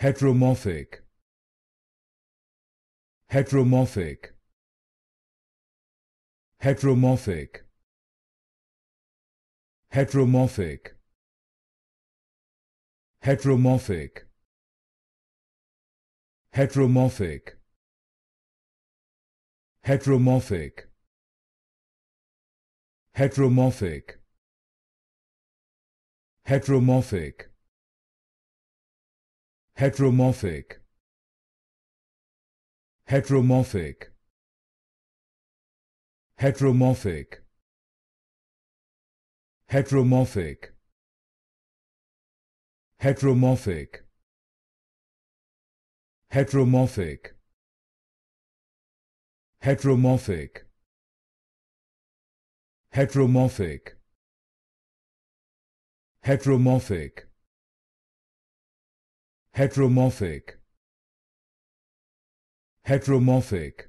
heteromorphic heteromorphic heteromorphic heteromorphic heteromorphic heteromorphic heteromorphic heteromorphic heteromorphic heteromorphic heteromorphic heteromorphic heteromorphic heteromorphic heteromorphic heteromorphic heteromorphic heteromorphic heteromorphic heteromorphic